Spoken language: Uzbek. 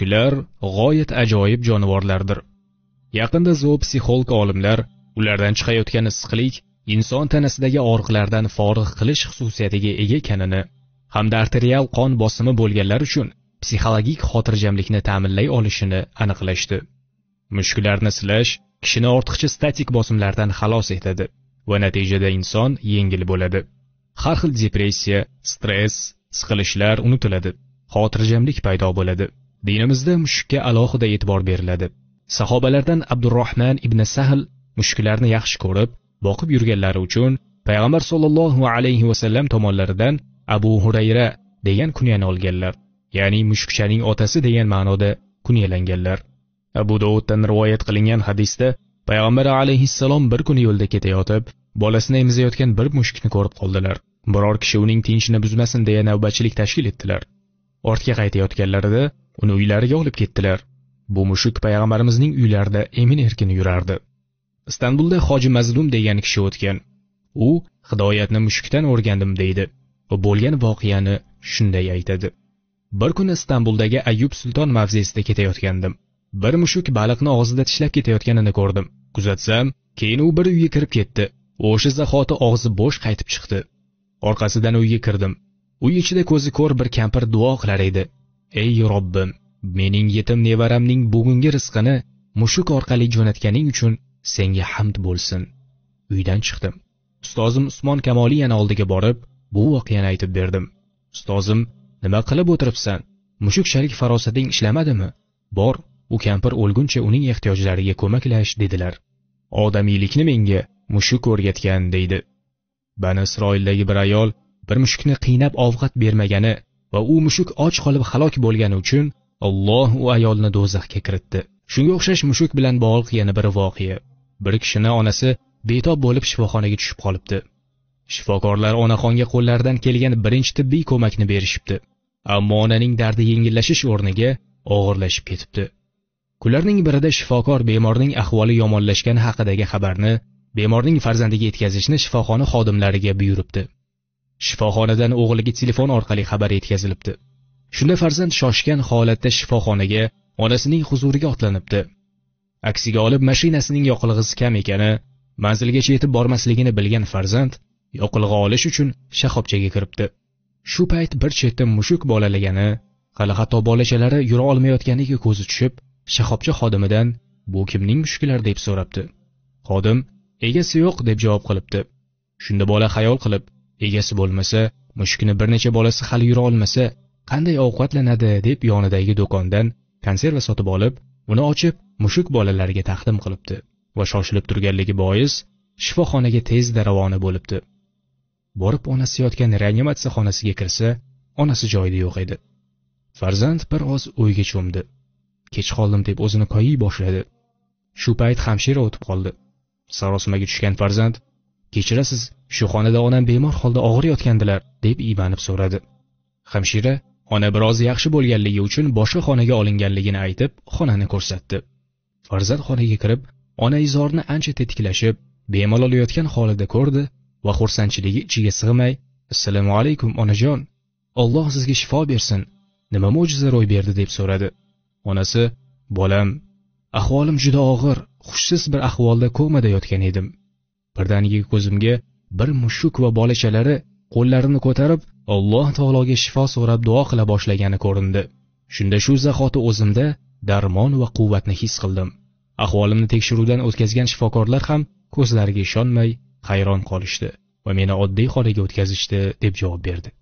echkilar g'oyat ajoyib jonivorlardir yaqinda zoopsixolog olimlar ulardan chiqayotgan issiqlik inson tanasidagi og'riqlardan forig' qilish xususiyatiga ega ekanini hamda arterial qon bosimi bo'lganlar uchun psixologik xotirjamlikni ta'minlay olishini aniqlashdi mushuklarni silash kishini ortiqcha statik bosimlardan xalos etadi va natijada inson yengil bo'ladi har xil depressiya stress siqilishlar unutiladi xotirjamlik paydo bo'ladi dinimizda mushukka alohida e'tibor beriladi sahobalardan abdurahmon ibn sahl mushuklarni yaxshi ko'rib boqib yurganlari uchun payg'ambar sollallohu alayhi vasallam tomonlaridan abu hurayra degan kunyani olganlar ya'ni mushukchaning otasi degan ma'noda kunyalanganlar abu dovuddan rivoyat qilingan hadisda payg'ambar alayhissalom bir kuni yo'lda ketayotib bolasini emizayotgan bir mushukni ko'rib qoldilar biror kishi uning tinchini buzmasin deya navbatchilik tashkil etdilar ortga qaytayotganlarida uni uylariga olib ketdilar bu mushuk payg'ambarimizning uylarida emin erkin yurardi istanbulda hoji mazlum degan kishi o'tgan u hidoyatni mushukdan o'rgandim deydi va bo'lgan voqeani shunday aytadi bir kuni istanbuldagi ayub sulton mavzesida ketayotgandim bir mushuk baliqni og'zida tishlab ketayotganini ko'rdim kuzatsam keyin u bir uyga kirib ketdi o'sha zahoti og'zi bo'sh qaytib chiqdi orqasidan uyga kirdim uy ichida ko'zi ko'r bir kampir duo qilar edi ey robbim mening yetim nevaramning bugungi rizqini mushuk orqali jo'natganing uchun senga hamd bo'lsin uydan chiqdim ustozim usmon yana oldiga borib bu voqeani aytib berdim ustozim nima qilib o'tiribsan mushuk sharik farosating ishlamadimi bor u kampir o'lguncha uning ehtiyojlariga ko'maklash dedilar odamiylikni menga mushuk o'rgatgan deydi bani isroildagi bir ayol bir mushukni qiynab ovqat bermagani va u mushuk och qolib halok bo'lgani uchun Alloh u ayolni do'zaxga kiritdi shunga o'xshash mushuk bilan bog'liq yana bir voqea bir kishini onasi betob bo'lib shifoxonaga tushib qolibdi shifokorlar onaxonga qo'llaridan kelgan birinchi tibbiy ko'makni berishibdi ammo onaning dardi yengillashish o'rniga og'irlashib ketibdi kunlarning birida shifokor bemorning ahvoli yomonlashgani haqidagi xabarni bemorning farzandiga yetkazishni shifoxona xodimlariga buyuribdi shifoxonadan o'g'liga telefon orqali xabar yetkazilibdi shunda farzand shoshgan holatda shifoxonaga onasining huzuriga otlanibdi aksiga olib mashinasining yoqilg'isi kam ekani manzilgacha yetib bormasligini bilgan farzand yoqilg'i olish uchun shahobchaga kiribdi shu payt bir chetda mushuk bolalagani hali hatto bolachalari yura olmayotganiga ko'zi tushib shahobcha xodimidan bu kimning mushuklari deb so'rabdi xodim egasi yo'q deb javob qilibdi shunda bola xayol qilib egasi bo'lmasa mushukni bir necha bolasi hali yura olmasa qanday ovqatlanadi deb yonidagi do'kondan konserva sotib olib uni ochib mushuk bolalariga taqdim qilibdi va shoshilib turganligi bois shifoxonaga tezda ravona bo'libdi borib onasi yotgan reanimatsiya xonasiga kirsa onasi joyida yo'q edi farzand bir oz o'yga cho'mdi kech qoldim deb o'zini qo'yib boshladi shu payt hamshira o'tib qoldi sarosimaga tushgan farzand kechirasiz shu xonada onam bemor holda og'ir yotgandilar deb iymanib so'radi hamshira ona biroz yaxshi bo'lganligi uchun boshqa xonaga olinganligini aytib xonani ko'rsatdi farzand xonaga kirib ona izorni ancha tetiklashib bemalol yotgan holida ko'rdi va xursandchiligi ichiga sig'may assalomu alaykum onajon alloh sizga shifo bersin nima mo'jiza ro'y berdi deb so'radi onasi bolam ahvolim juda og'ir hushsiz bir ahvolda komada yotgan edim birdaniga ko'zimga bir mushuk va bolachalari qo'llarini ko'tarib alloh taologa shifo so'rab duo qila boshlagani ko'rindi shunda shu zahoti o'zimda darmon va quvvatni his qildim ahvolimni tekshiruvdan o'tkazgan shifokorlar ham ko'zlariga ishonmay hayron qolishdi va meni oddiy xonaga o'tkazishdi deb javob berdi